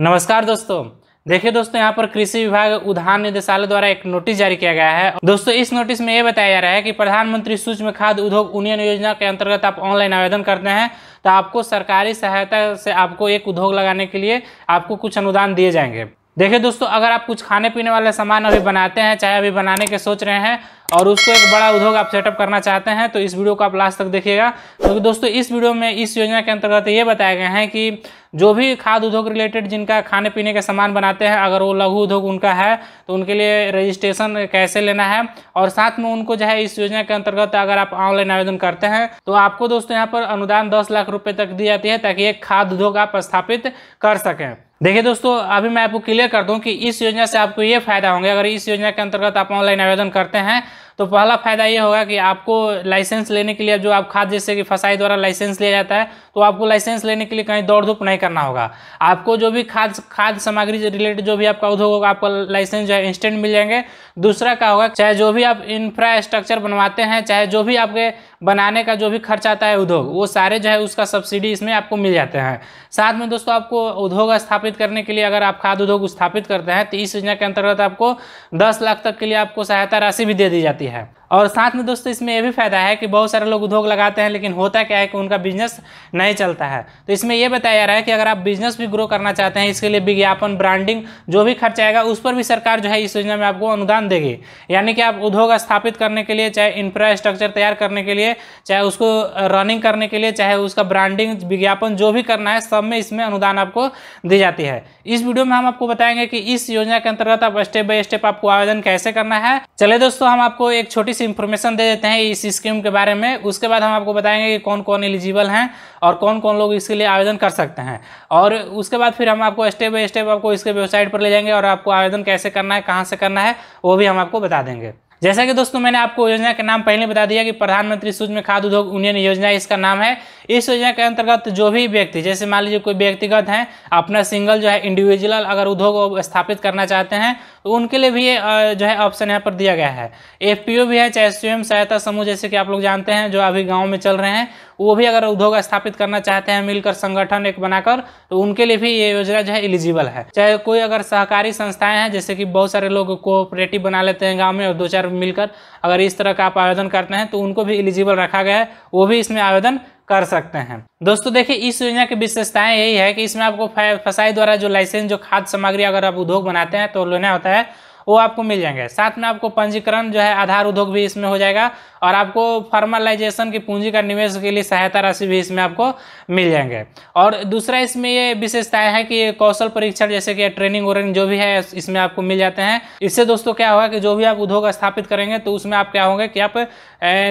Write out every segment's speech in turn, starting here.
नमस्कार दोस्तों देखिए दोस्तों यहाँ पर कृषि विभाग उद्यान निदेशालय द्वारा एक नोटिस जारी किया गया है दोस्तों इस नोटिस में ये बताया जा रहा है कि प्रधानमंत्री सूक्ष्म खाद्य उद्योग उन्नयन योजना के अंतर्गत आप ऑनलाइन आवेदन करते हैं तो आपको सरकारी सहायता से आपको एक उद्योग लगाने के लिए आपको कुछ अनुदान दिए जाएंगे देखिए दोस्तों अगर आप कुछ खाने पीने वाले सामान अभी बनाते हैं चाहे अभी बनाने के सोच रहे हैं और उसको एक बड़ा उद्योग आप सेटअप करना चाहते हैं तो इस वीडियो को आप लास्ट तक देखिएगा क्योंकि तो दोस्तों इस वीडियो में इस योजना के अंतर्गत ये बताया गया है कि जो भी खाद उद्योग रिलेटेड जिनका खाने पीने के सामान बनाते हैं अगर वो लघु उद्योग उनका है तो उनके लिए रजिस्ट्रेशन कैसे लेना है और साथ में उनको जो है इस योजना के अंतर्गत अगर आप ऑनलाइन आवेदन करते हैं तो आपको दोस्तों यहाँ पर अनुदान दस लाख रुपये तक दी जाती है ताकि एक खाद उद्योग आप स्थापित कर सकें देखिए दोस्तों अभी मैं आपको क्लियर कर दूं कि इस योजना से आपको ये फायदा होंगे अगर इस योजना के अंतर्गत आप ऑनलाइन आवेदन करते हैं तो पहला फायदा ये होगा कि आपको लाइसेंस लेने के लिए जो आप खाद जैसे कि फसाई द्वारा लाइसेंस लिया जाता है तो आपको लाइसेंस लेने के लिए कहीं दौड़ धूप नहीं करना होगा आपको जो भी खाद खाद सामग्री से रिलेटेड जो भी आपका उद्योग होगा आपका लाइसेंस जो है इंस्टेंट मिल जाएंगे दूसरा क्या होगा चाहे जो भी आप इंफ्रास्ट्रक्चर बनवाते हैं चाहे जो भी आपके बनाने का जो भी खर्च आता है उद्योग वो सारे जो है उसका सब्सिडी इसमें आपको मिल जाते हैं साथ में दोस्तों आपको उद्योग स्थापित करने के लिए अगर आप खाद उद्योग स्थापित करते हैं तो इस योजना के अंतर्गत आपको दस लाख तक के लिए आपको सहायता राशि भी दे दी जाती है और साथ में दोस्तों इसमें यह भी फायदा है कि बहुत सारे लोग उद्योग लगाते हैं लेकिन होता क्या है कि उनका बिजनेस नहीं चलता है तो इसमें यह बताया जा रहा है कि अगर आप बिजनेस भी ग्रो करना चाहते हैं इसके लिए विज्ञापन ब्रांडिंग जो भी खर्च आएगा उस पर भी सरकार जो है इस योजना में आपको अनुदान देगी यानी कि आप उद्योग स्थापित करने के लिए चाहे इंफ्रास्ट्रक्चर तैयार करने के लिए चाहे उसको रनिंग करने के लिए चाहे उसका ब्रांडिंग विज्ञापन जो भी करना है सब में इसमें अनुदान आपको दी जाती है इस वीडियो में हम आपको बताएंगे कि इस योजना के अंतर्गत आप स्टेप बाय स्टेप आपको आवेदन कैसे करना है चले दोस्तों हम आपको एक छोटी थोड़ी सी इन्फॉर्मेशन दे देते हैं इस स्कीम के बारे में उसके बाद हम आपको बताएंगे कि कौन कौन एलिजिबल हैं और कौन कौन लोग इसके लिए आवेदन कर सकते हैं और उसके बाद फिर हम आपको स्टेप बाई स्टेप आपको इसके वेबसाइट पर ले जाएंगे और आपको आवेदन कैसे करना है कहाँ से करना है वो भी हम आपको बता देंगे जैसा कि दोस्तों मैंने आपको योजना का नाम पहले बता दिया कि प्रधानमंत्री सूक्ष्म खाद्य उद्योग यूनियन योजना इसका नाम है इस योजना के अंतर्गत जो भी व्यक्ति जैसे मान लीजिए कोई व्यक्तिगत हैं अपना सिंगल जो है इंडिविजुअल अगर उद्योग स्थापित करना चाहते हैं तो उनके लिए भी ये जो है ऑप्शन यहाँ पर दिया गया है एफ भी है चाहे स्वयं सहायता तो समूह जैसे कि आप लोग जानते हैं जो अभी गाँव में चल रहे हैं वो भी अगर उद्योग स्थापित करना चाहते हैं मिलकर संगठन एक बनाकर तो उनके लिए भी ये योजना जो है एलिजिबल है चाहे कोई अगर सहकारी संस्थाएं हैं जैसे कि बहुत सारे लोग कोऑपरेटिव बना लेते हैं गाँव में और दो चार मिलकर अगर इस तरह का आप आवेदन करते हैं तो उनको भी एलिजिबल रखा गया है वो भी इसमें आवेदन कर सकते हैं दोस्तों देखिए इस योजना की विशेषताएं यही है कि इसमें आपको फसाई द्वारा जो लाइसेंस जो खाद्य सामग्री अगर आप उद्योग बनाते हैं तो लेना होता है वो आपको मिल जाएंगे साथ में आपको पंजीकरण जो है आधार उद्योग भी इसमें हो जाएगा और आपको फॉर्मलाइजेशन की पूंजी का निवेश के लिए सहायता राशि भी इसमें आपको मिल जाएंगे और दूसरा इसमें ये विशेषताएं है कि कौशल परीक्षण जैसे कि ट्रेनिंग वरिंग जो भी है इसमें आपको मिल जाते हैं इससे दोस्तों क्या होगा कि जो भी आप उद्योग स्थापित करेंगे तो उसमें आप क्या होंगे कि आप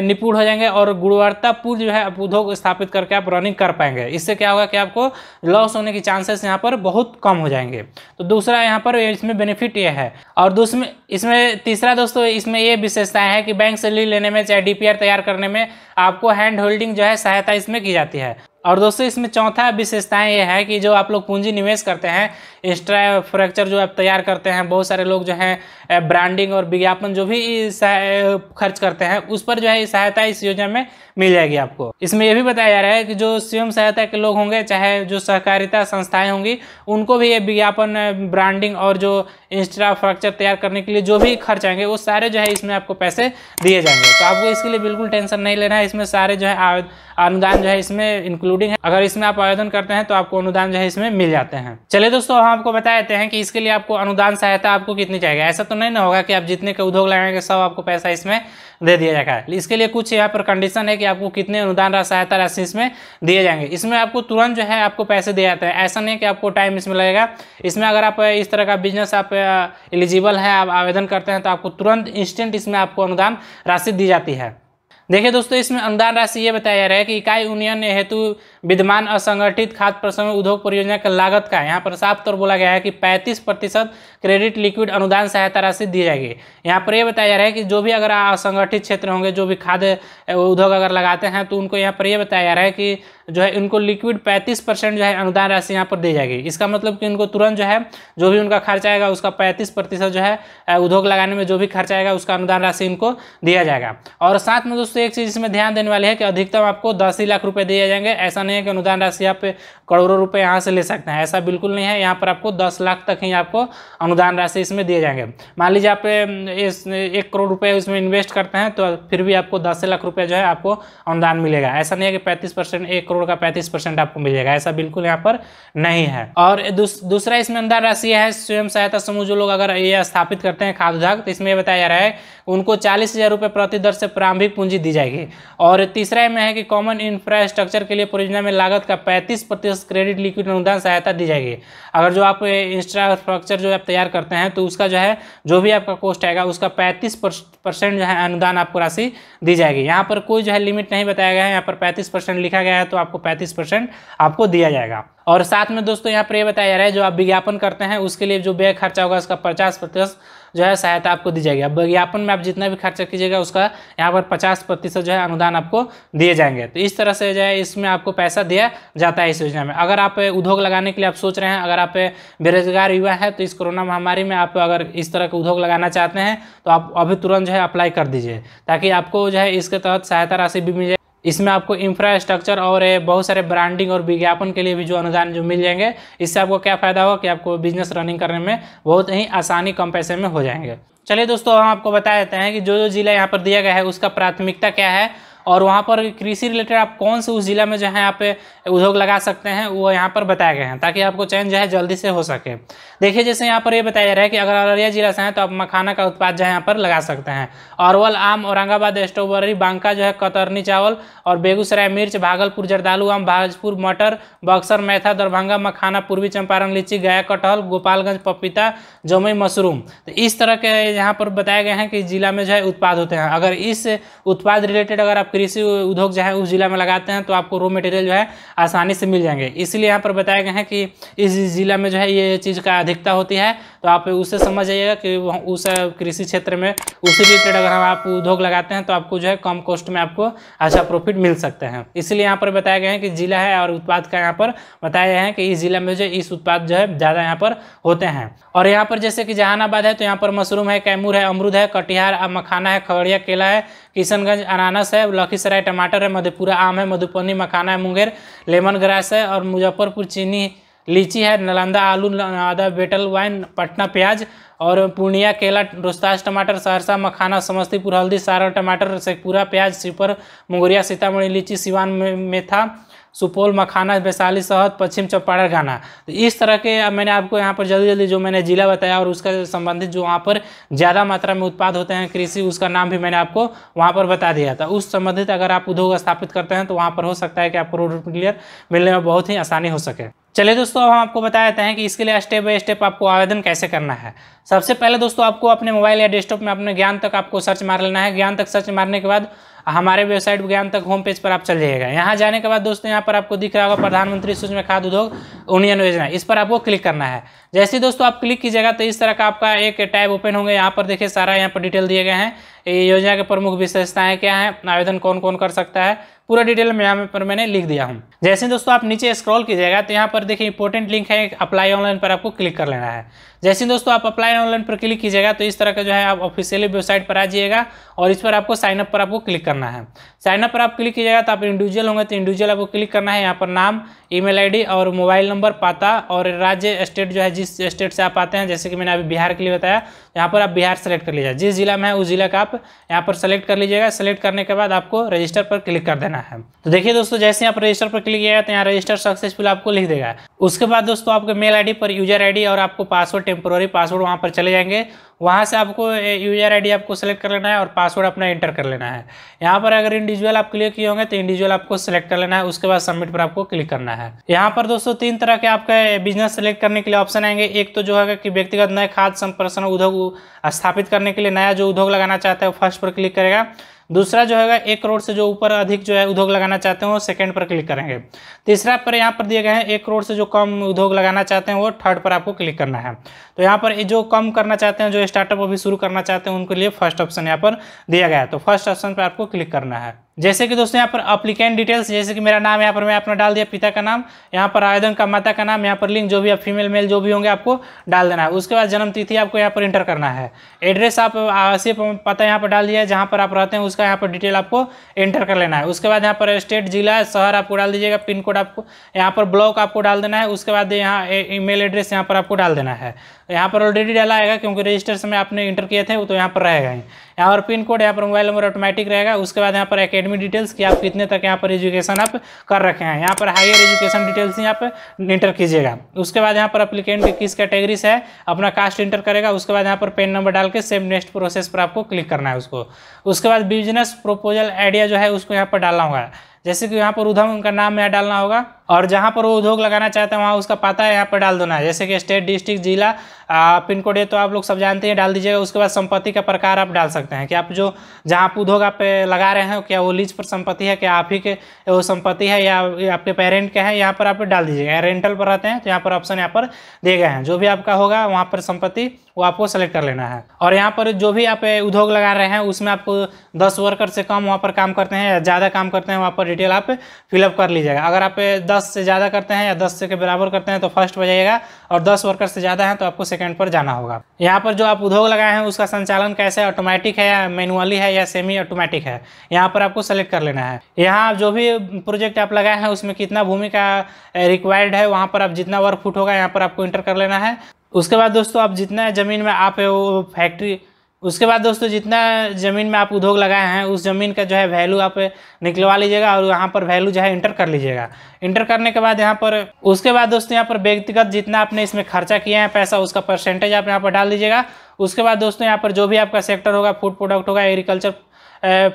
निपुण हो जाएंगे और गुणवत्तापूर्ण जो है आप उद्योग स्थापित करके आप रनिंग कर पाएंगे इससे क्या होगा कि आपको लॉस होने के चांसेस यहाँ पर बहुत कम हो जाएंगे तो दूसरा यहाँ पर इसमें बेनिफिट ये है और उसमें इसमें तीसरा दोस्तों इसमें यह विशेषताएं है कि बैंक से लीन लेने में चाहे डीपीआर तैयार करने में आपको हैंड होल्डिंग जो है सहायता इसमें की जाती है और दोस्तों इसमें चौथा विशेषताएं यह है कि जो आप लोग पूंजी निवेश करते हैं इंस्ट्रा फ्रैक्चर जो आप तैयार करते हैं बहुत सारे लोग जो हैं ब्रांडिंग और विज्ञापन जो भी खर्च करते हैं उस पर जो है सहायता इस योजना में मिल जाएगी आपको इसमें यह भी बताया जा रहा है कि जो स्वयं सहायता के लोग होंगे चाहे जो सहकारिता संस्थाएं होंगी उनको भी ये विज्ञापन ब्रांडिंग और जो इंस्ट्राफ्रक्चर तैयार करने के लिए जो भी खर्च आएंगे वो सारे जो है इसमें आपको पैसे दिए जाएंगे तो आपको इसके लिए बिल्कुल टेंशन नहीं लेना है इसमें सारे जो है अनुदान जो है इसमें इंक्लूडिंग है अगर इसमें आप आवेदन करते हैं तो आपको अनुदान जो है इसमें मिल जाते हैं चले दोस्तों हम आपको बता देते हैं कि इसके लिए आपको अनुदान सहायता आपको कितनी चाहिए ऐसा तो नहीं ना होगा कि आप जितने के उद्योग लगाएंगे सब आपको पैसा इसमें दे दिया जाएगा इसके लिए कुछ यहाँ पर कंडीशन है कि आपको कितने अनुदान सहायता राशि इसमें दिए जाएंगे इसमें आपको तुरंत जो है आपको पैसे दिए जाते हैं ऐसा नहीं कि आपको टाइम इसमें लगेगा इसमें अगर आप इस तरह का बिजनेस आप एलिजिबल है आप आवेदन करते हैं तो आपको तुरंत इंस्टेंट इसमें आपको अनुदान राशि दी जाती है देखिए दोस्तों इसमें अनुदान राशि ये बताया जा रहा है कि इकाई उन्नयन हेतु विद्यमान असंगठित खाद्य प्रसंग उद्योग परियोजना का लागत का यहाँ पर साफ तौर बोला गया है कि पैंतीस प्रतिशत क्रेडिट लिक्विड अनुदान सहायता राशि दी जाएगी यहाँ पर यह बताया जा रहा है कि जो भी अगर असंगठित क्षेत्र होंगे जो भी खाद्य उद्योग अगर लगाते हैं तो उनको यहाँ पर यह बताया जा रहा है कि जो है उनको लिक्विड पैंतीस परसेंट जो है अनुदान राशि यहाँ पर दी जाएगी इसका मतलब कि उनको तुरंत जो है जो भी उनका खर्च आएगा उसका पैंतीस प्रतिशत जो है उद्योग लगाने में जो भी खर्च आएगा उसका अनुदान राशि इनको दिया जाएगा और साथ में दोस्तों एक चीज़ इसमें ध्यान देने वाली है कि अधिकतम आपको दस ही लाख रुपये दिए जाएंगे ऐसा नहीं नहीं है कि अनुदान राशि आप करोड़ों रुपए यहाँ से ले सकते हैं ऐसा बिल्कुल नहीं है यहाँ पर आपको दस लाख तक ही आपको अनुदान राशि इसमें दिए जाएंगे मान लीजिए आप इस एक करोड़ रुपये इसमें इन्वेस्ट करते हैं तो फिर भी आपको दस लाख रुपये जो है आपको अनुदान मिलेगा ऐसा नहीं है कि पैंतीस परसेंट करोड़ का पैंतीस आपको मिलेगा ऐसा बिल्कुल यहाँ पर नहीं है और दूसरा इसमें अनुदान राशि है स्वयं सहायता समूह जो लोग अगर ये स्थापित करते हैं खाद उद्योग तो इसमें बताया जा रहा है उनको चालीस हज़ार रुपये प्रति दर से प्रारंभिक पूंजी दी जाएगी और तीसरा में है कि कॉमन इंफ्रास्ट्रक्चर के लिए परियोजना में लागत का 35 प्रतिशत क्रेडिट लिक्विड अनुदान सहायता दी जाएगी अगर जो आप इंफ्रास्ट्रक्चर जो आप तैयार करते हैं तो उसका जो है जो भी आपका कोस्ट आएगा उसका 35 परसेंट जो है अनुदान आपको राशि दी जाएगी यहाँ पर कोई जो है लिमिट नहीं बताया गया है यहाँ पर पैंतीस लिखा गया है तो आपको पैंतीस आपको दिया जाएगा और साथ में दोस्तों यहाँ पर यह बताया जा रहा है जो आप विज्ञापन करते हैं उसके लिए जो व्यय खर्चा होगा उसका पचास प्रतिशत जो है सहायता आपको दी जाएगी अब विज्ञापन में आप जितना भी खर्चा कीजिएगा उसका यहाँ पर पचास प्रतिशत जो है अनुदान आपको दिए जाएंगे तो इस तरह से जो है इसमें आपको पैसा दिया जाता है इस योजना में अगर आप उद्योग लगाने के लिए आप सोच रहे हैं अगर आप बेरोजगार युवा है तो इस कोरोना महामारी में आप अगर इस तरह का उद्योग लगाना चाहते हैं तो आप अभी तुरंत जो है अप्लाई कर दीजिए ताकि आपको जो है इसके तहत सहायता राशि भी मिल इसमें आपको इंफ्रास्ट्रक्चर और बहुत सारे ब्रांडिंग और विज्ञापन के लिए भी जो अनुदान जो मिल जाएंगे इससे आपको क्या फ़ायदा होगा कि आपको बिजनेस रनिंग करने में बहुत ही आसानी कम पैसे में हो जाएंगे चलिए दोस्तों हम आपको बता देते हैं कि जो जो जिला यहाँ पर दिया गया है उसका प्राथमिकता क्या है और वहाँ पर कृषि रिलेटेड आप कौन से उस ज़िला में जो है आप उद्योग लगा सकते हैं वो यहाँ पर बताए गए हैं ताकि आपको चयन जो है जल्दी से हो सके देखिए जैसे यहाँ पर ये यह बताया जा रहा है कि अगर अररिया ज़िला से हैं तो आप मखाना का उत्पाद जो है यहाँ पर लगा सकते हैं अरवल आम औरंगाबाद स्ट्रॉबेरी बांका जो है कतरनी चावल और बेगूसराय मिर्च भागलपुर जरदालू आम भाजपुर मटर बक्सर मैथा दरभंगा मखाना पूर्वी चंपारण लीची गया कटहल गोपालगंज पपीता जमुई मशरूम तो इस तरह के यहाँ पर बताए गए हैं कि जिला में जो है उत्पाद होते हैं अगर इस उत्पाद रिलेटेड अगर आप कृषि उद्योग जो है उस जिला में लगाते हैं तो आपको रॉ मटेरियल जो है आसानी से मिल जाएंगे इसलिए यहाँ पर बताया गया है कि इस जिला में जो है ये चीज़ का अधिकता होती है तो आप उससे समझ जाइएगा कि उस कृषि क्षेत्र में उसी रिलेटेड अगर हम आप उद्योग लगाते हैं तो आपको जो है कम कॉस्ट में आपको अच्छा प्रॉफिट मिल सकता है इसलिए यहाँ पर बताया गया है कि जिला है और उत्पाद का यहाँ पर बताया गया है कि इस जिला में जो इस उत्पाद जो है ज़्यादा यहाँ पर होते हैं और यहाँ पर जैसे कि जहानाबाद है तो यहाँ पर मशरूम है कैमूर है अमरूद है कटिहार मखाना है खगड़िया केला है किशनगंज अनानस है लखीसराय टमाटर है मधेपुरा आम है मधुबनी मखाना है मुंगेर लेमन ग्रास है और मुजफ्फरपुर चीनी लीची है नालंदा आलू आदा बेटल वाइन पटना प्याज और पूर्णिया केला रोस्ताज टमाटर सहरसा मखाना समस्तीपुर हल्दी सारण टमाटर शेखपुरा प्याज सिपर मुंगरिया सीतामढ़ी लीची सिवान में, सुपौल मखाना वैशाली शहद पश्चिम चौपाड़ा गाना तो इस तरह के मैंने आपको यहाँ पर जल्दी जल्दी जो मैंने जिला बताया और उसका संबंधित जो वहाँ पर ज़्यादा मात्रा में उत्पाद होते हैं कृषि उसका नाम भी मैंने आपको वहाँ पर बता दिया था तो उस संबंधित अगर आप उद्योग स्थापित करते हैं तो वहाँ पर हो सकता है कि आपको रोड क्लियर मिलने में बहुत ही आसानी हो सके चलिए दोस्तों अब हम आपको बता देते हैं कि इसके लिए स्टेप बाय स्टेप आपको आवेदन कैसे करना है सबसे पहले दोस्तों आपको अपने मोबाइल या डेस्कटॉप में अपने ज्ञान तक आपको सर्च मार लेना है ज्ञान तक सर्च मारने के बाद हमारे वेबसाइट ज्ञान तक होम पेज पर आप चल जाइएगा यहाँ जाने के बाद दोस्तों यहाँ पर आपको दिख रहा होगा प्रधानमंत्री सूक्ष्म खाद्य उद्योग उन्नयन योजना इस पर आपको क्लिक करना है जैसे दोस्तों आप क्लिक कीजिएगा तो इस तरह का आपका एक टैब ओपन होंगे यहाँ पर देखिए सारा यहाँ पर डिटेल दिए गए हैं ये योजना के प्रमुख विशेषताएं क्या हैं आवेदन कौन कौन कर सकता है पूरा डिटेल में यहाँ पर मैंने लिख दिया हूँ जैसे दोस्तों आप नीचे स्क्रॉल कीजिएगा तो यहाँ पर देखिए इंपॉर्टेंट लिंक है अप्लाई ऑनलाइन पर आपको क्लिक कर लेना है जैसे दोस्तों आप अप्लाई ऑनलाइन पर क्लिक कीजिएगा तो इस तरह का जो है आप ऑफिशियली वेबसाइट पर आ जाइएगा और इस पर आपको साइनअप पर आपको क्लिक करना है साइनअप पर आप क्लिक कीजिएगा तो आप इंडिविजुअल होंगे तो इंडिविजुअल आपको क्लिक करना है यहाँ पर नाम ई मेल और मोबाइल नंबर पाता और राज्य स्टेट जो है जिस जिस स्टेट से आप आते हैं जैसे कि मैंने अभी बिहार के लिए बताया यहाँ पर आप बिहार सेलेक्ट कर लीजिए जिस जिला में है उस जिला का आप यहाँ पर सेलेक्ट कर लीजिएगा सेलेक्ट करने के बाद आपको रजिस्टर पर क्लिक कर देना है तो देखिए दोस्तों जैसे आप रजिस्टर पर क्लिक किया तो यहाँ रजिस्टर सक्सेसफुल आपको लिख देगा उसके बाद दोस्तों आपके मेल आई पर यूजर आई और आपको पासवर्ड टेम्पोरी पासवर्ड वहाँ पर चले जाएंगे वहाँ से आपको यूजर आई आपको सेलेक्ट कर लेना है और पासवर्ड अपना एंटर कर लेना है यहाँ पर अगर इंडिविजुअल आप क्लिक किए होंगे तो इंडिविजुअल आपको सेलेक्ट कर लेना है उसके बाद सबमिट पर आपको क्लिक करना है यहाँ पर दोस्तों तीन तरह के आपका बिजनेस सेलेक्ट करने के लिए ऑप्शन आएंगे एक तो जो है कि व्यक्तिगत नए खाद्य संप्रसन उद्योग स्थापित करने के लिए नया जो उद्योग लगाना चाहता है फर्स्ट पर क्लिक करेगा दूसरा जो है एक करोड़ से जो ऊपर अधिक जो है उद्योग लगाना चाहते हैं वो सेकेंड पर क्लिक करेंगे तीसरा पर यहाँ पर दिए गए हैं एक करोड़ से जो कम उद्योग लगाना चाहते हैं वो थर्ड पर आपको क्लिक करना है तो यहाँ पर जो कम करना चाहते हैं जो स्टार्टअप अभी शुरू करना चाहते हैं उनके लिए फर्स्ट ऑप्शन यहाँ पर दिया गया है तो फर्स्ट ऑप्शन पर आपको क्लिक करना है जैसे कि दोस्तों यहाँ पर अप्लीकेंट डिटेल्स जैसे कि मेरा नाम यहाँ पर मैं अपना डाल दिया पिता का नाम यहाँ पर आवेदन का माता का नाम यहाँ पर लिंक जो भी आप फीमेल मेल जो भी होंगे आपको डाल देना है उसके बाद जन्म तिथि आपको यहाँ पर इंटर करना है एड्रेस आप सिर्फ पता यहाँ पर डाल दिया है जहाँ पर आप रहते हैं उसका यहाँ पर डिटेल आपको एंटर कर लेना है उसके बाद यहाँ पर स्टेट जिला शहर आपको डाल दीजिएगा पिन कोड आपको यहाँ पर ब्लॉक आपको डाल देना है उसके बाद यहाँ ई एड्रेस यहाँ पर आपको डाल देना है यहाँ पर ऑलरेडी डाला आएगा क्योंकि रजिस्टर समय आपने इंटर किए थे वो तो यहाँ पर रहेगा ही यहाँ पर पिन कोड यहाँ पर मोबाइल नंबर ऑटोमेटिक रहेगा उसके बाद यहाँ पर एकेडमी डिटेल्स कि आप कितने तक यहाँ पर एजुकेशन आप कर रखे हैं यहाँ पर हायर एजुकेशन डिटेल्स यहाँ पर इंटर कीजिएगा उसके बाद यहाँ पर अप्लीकेंट किस कैटेगरी से है अपना कास्ट इंटर करेगा उसके बाद यहाँ पर पेन नंबर डाल के सेम नेक्स्ट प्रोसेस पर आपको क्लिक करना है उसको उसके बाद बिजनेस प्रोपोजल आइडिया जो है उसको यहाँ पर डालना होगा जैसे कि यहाँ पर उद्यम उनका नाम यहाँ डालना होगा और जहाँ पर वो उद्योग लगाना चाहते हैं वहाँ उसका पता यहाँ पर डाल देना है जैसे कि स्टेट डिस्ट्रिक्ट जिला पिन कोड ये तो आप लोग सब जानते हैं डाल दीजिएगा उसके बाद संपत्ति का प्रकार आप डाल सकते हैं कि आप जो जहाँ आप उद्योग आप लगा रहे हैं क्या वो लीज पर संपत्ति है क्या आप ही के वो संपत्ति है या आपके पेरेंट के हैं यहाँ पर आप डाल दीजिएगा रेंटल पर रहते हैं तो यहाँ पर ऑप्शन यहाँ पर दिए गए हैं जो भी आपका होगा वहाँ पर संपत्ति वो आपको सेलेक्ट कर लेना है और यहाँ पर जो भी आप उद्योग लगा रहे हैं उसमें आपको दस वर्कर से कम वहाँ पर काम करते हैं या ज़्यादा काम करते हैं वहाँ पर डिटेल आप फिलअप कर लीजिएगा अगर आप दस से ज़्यादा करते हैं या दस से के बराबर करते हैं तो फर्स्ट बजाइएगा और दस वर्कर से ज़्यादा हैं तो आपको सेकंड पर जाना होगा यहाँ पर जो आप उद्योग लगाए हैं उसका संचालन कैसे ऑटोमेटिक है या मैनुअली है या सेमी ऑटोमेटिक है यहाँ पर आपको सेलेक्ट कर लेना है यहाँ जो भी प्रोजेक्ट आप लगाए हैं उसमें कितना भूमि का रिक्वायर्ड है वहाँ पर आप जितना वर्क फुट होगा यहाँ पर आपको इंटर कर लेना है उसके बाद दोस्तों आप जितना ज़मीन में आप फैक्ट्री उसके बाद दोस्तों जितना ज़मीन में आप उद्योग लगाए हैं उस ज़मीन का जो है वैल्यू आप निकलवा लीजिएगा और यहाँ पर वैल्यू जो है इंटर कर लीजिएगा इंटर करने के बाद यहाँ पर उसके बाद दोस्तों यहाँ पर व्यक्तिगत जितना आपने इसमें खर्चा किया है पैसा उसका परसेंटेज आप यहाँ पर डाल दीजिएगा उसके बाद दोस्तों यहाँ पर जो भी आपका सेक्टर होगा फूड प्रोडक्ट होगा एग्रीकल्चर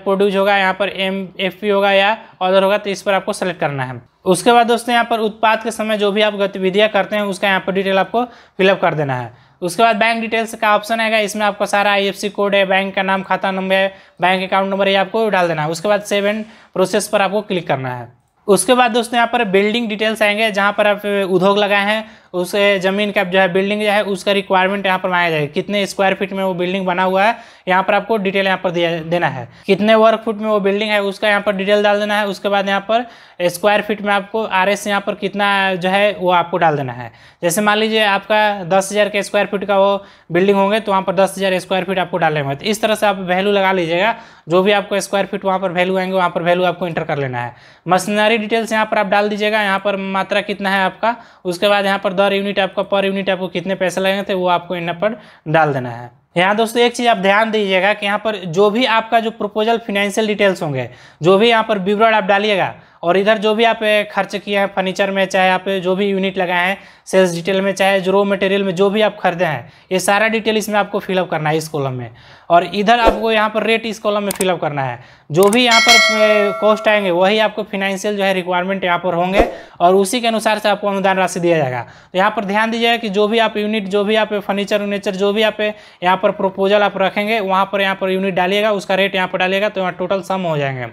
प्रोड्यूस होगा यहाँ पर एम एफ होगा या ऑर्डर होगा तो इस पर आपको सेलेक्ट करना है उसके बाद दोस्तों यहाँ पर उत्पाद के समय जो भी आप गतिविधियाँ करते हैं उसका यहाँ पर डिटेल आपको फिलअप कर देना है उसके बाद बैंक डिटेल्स का ऑप्शन आएगा इसमें आपका सारा आई कोड है बैंक का नाम खाता नंबर है बैंक अकाउंट नंबर है आपको डाल देना है उसके बाद सेवन प्रोसेस पर आपको क्लिक करना है उसके बाद दोस्तों यहाँ पर बिल्डिंग डिटेल्स आएंगे जहाँ पर आप उद्योग लगाए हैं उस ज़मीन का जो है बिल्डिंग जो है उसका रिक्वायरमेंट यहाँ पर मांगा जाएगा कितने स्क्वायर फीट में वो बिल्डिंग बना हुआ है यहाँ पर आपको डिटेल यहाँ पर दिया देना है कितने वर्क फुट में वो बिल्डिंग है उसका यहाँ पर डिटेल डाल देना है उसके बाद यहाँ पर स्क्वायर फीट में आपको आर एस यहाँ पर कितना जो है वो आपको डाल देना है जैसे मान लीजिए आपका दस हज़ार के स्क्वायर फीट का वो बिल्डिंग होंगे तो वहाँ पर दस हज़ार स्क्वायर फीट आपको डालने होंगे तो इस तरह से आप वैल्यू लगा लीजिएगा जो भी आपको स्क्वायर फीट वहाँ पर वैल्यू आएंगे वहाँ पर वैल्यू आपको इंटर कर लेना है मशीनरी डिटेल्स यहाँ पर आप डाल दीजिएगा यहाँ पर मात्रा कितना है आपका उसके बाद यहाँ पर दर यूनिट आपका पर यूनिट आपको कितने पैसे लगेंगे थे वो आपको इन पर डाल देना है यहाँ दोस्तों एक चीज़ आप ध्यान दीजिएगा कि यहाँ पर जो भी आपका जो प्रपोजल फिनेंशियल डिटेल्स होंगे जो भी यहाँ पर विवरण आप डालिएगा और इधर जो भी आप खर्च किए हैं फर्नीचर में चाहे आप जो भी यूनिट लगाए हैं सेल्स डिटेल में चाहे जो मटेरियल में जो भी आप खरीदे हैं ये सारा डिटेल इसमें आपको फिलअप करना है इस कॉलम में और इधर आपको यहाँ पर रेट इस कॉलम में फिलअप करना है जो भी यहाँ पर कॉस्ट आएंगे वही आपको फिनेंशियल जो है रिक्वायरमेंट यहाँ पर होंगे और उसी के अनुसार से आपको अनुदान राशि दिया जाएगा तो यहाँ पर ध्यान दीजिएगा कि जो भी आप यूनिट जो भी आप फर्नीचर वर्नीचर जो भी आप यहाँ पर प्रपोजल आप रखेंगे वहाँ पर यहाँ पर यूनिट डालिएगा उसका रेट यहाँ पर डालिएगा तो यहाँ टोटल सम हो जाएंगे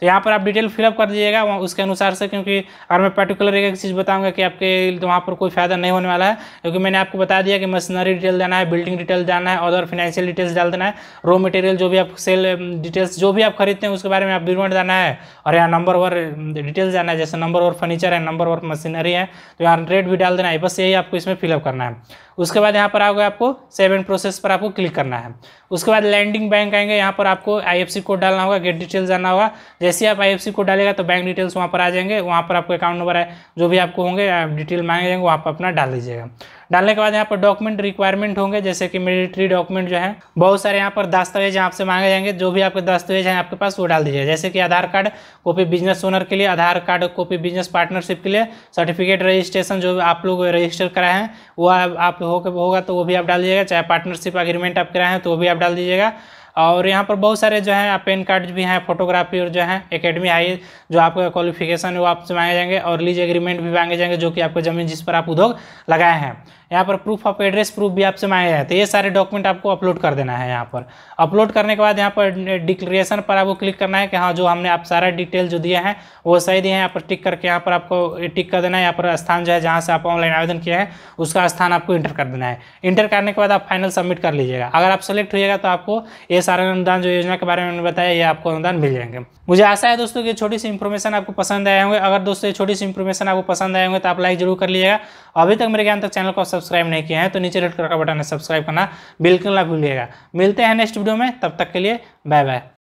तो यहाँ पर आप डिटेल फिलअप कर दीजिएगा उसके अनुसार से क्योंकि अगर मैं पर्टिकुलर एक चीज़ बताऊँगा कि आपके तो वहाँ पर कोई फ़ायदा नहीं होने वाला है क्योंकि मैंने आपको बता दिया कि मशीनरी डिटेल देना है बिल्डिंग डिटेल जाना है और फाइनेंशियल डिटेल्स डाल देना है रॉ मटेरियल जो भी आप सेल डिटेल्स um, जो भी आप खरीदते हैं उसके बारे में आप विवरण जाना है और यहाँ नंबर वर डिटेल्स जाना है जैसे नंबर और फर्नीचर है नंबर और मशीनरी है तो यहाँ रेट भी डाल देना है बस यही आपको इसमें फिलअप करना है उसके बाद यहाँ पर आओगे आपको सेवन प्रोसेस पर आपको क्लिक करना है उसके बाद लैंडिंग बैंक आएंगे यहाँ पर आपको आई कोड डालना होगा गेट डिटेल्स जाना होगा जैसे जैसे आप आई को डालेगा तो बैंक डिटेल्स वहाँ पर आ जाएंगे वहाँ पर आपको अकाउंट नंबर है जो भी आपको होंगे आप डिटेल मांगे जाएंगे वहाँ पर अपना डाल दीजिएगा डालने के बाद यहाँ पर डॉक्यूमेंट रिक्वायरमेंट होंगे जैसे कि मिलिट्री डॉक्यूमेंट जो है बहुत सारे यहाँ पर दस्तावेज आपसे मांगे जाएंगे जो भी आपके दस्तावेज हैं आपके पास वो डाल दीजिएगा जैसे कि Aadhaar card copy business owner के लिए Aadhaar card copy business partnership के लिए सर्टिफिकेट रजिस्ट्रेशन जो आप लोग रजिस्टर कराए हैं वो आप होगा तो वो भी आप डाल दीजिएगा चाहे पार्टनरशिप अग्रीमेंट आप कराए हैं तो वो भी आप डाल दीजिएगा और यहाँ पर बहुत सारे जो है पेन कार्ड भी हैं फोटोग्राफी और जो है एकेडमी हाई जो आपका क्वालिफिकेशन है वो आपसे मांगे जाएंगे और लीज एग्रीमेंट भी मांगे जाएंगे जो कि आपको ज़मीन जिस पर आप उद्योग लगाए हैं यहाँ पर प्रूफ ऑफ एड्रेस प्रूफ भी आपसे मांगे जाते हैं ये सारे डॉक्यूमेंट आपको अपलोड कर देना है यहाँ पर अपलोड करने के बाद यहाँ पर डिक्लेरेशन पर आपको क्लिक करना है कि हाँ जो हमने आप सारा डिटेल जो दिया है वो सही दिए हैं यहाँ पर टिक करके यहाँ पर आपको टिक कर देना है यहाँ पर स्थान जो है जहाँ से आप ऑनलाइन आवेदन किया है उसका स्थान आपको इंटर कर देना है इंटर करने के बाद आप फाइनल सबमिट कर लीजिएगा अगर आप सेलेक्ट होइएगा तो आपको ये सारे अनुदान जो योजना के बारे में बताया ये आपको अनुदान मिल जाएंगे मुझे आशा है दोस्तों की छोटी सी इन्फॉर्मेशन आपको पसंद आए होंगे अगर दोस्तों ये छोटी सी इन्फॉर्मेशन आपको पसंद आए होंगे तो आप लाइक जरूर कर लीजिएगा अभी तक मेरे ज्ञान तक चैनल को सब्सक्राइब नहीं किया है तो नीचे रेड कलर का बटन है सब्सक्राइब करना बिल्कुल ना भूलिएगा मिलते हैं नेक्स्ट वीडियो में तब तक के लिए बाय बाय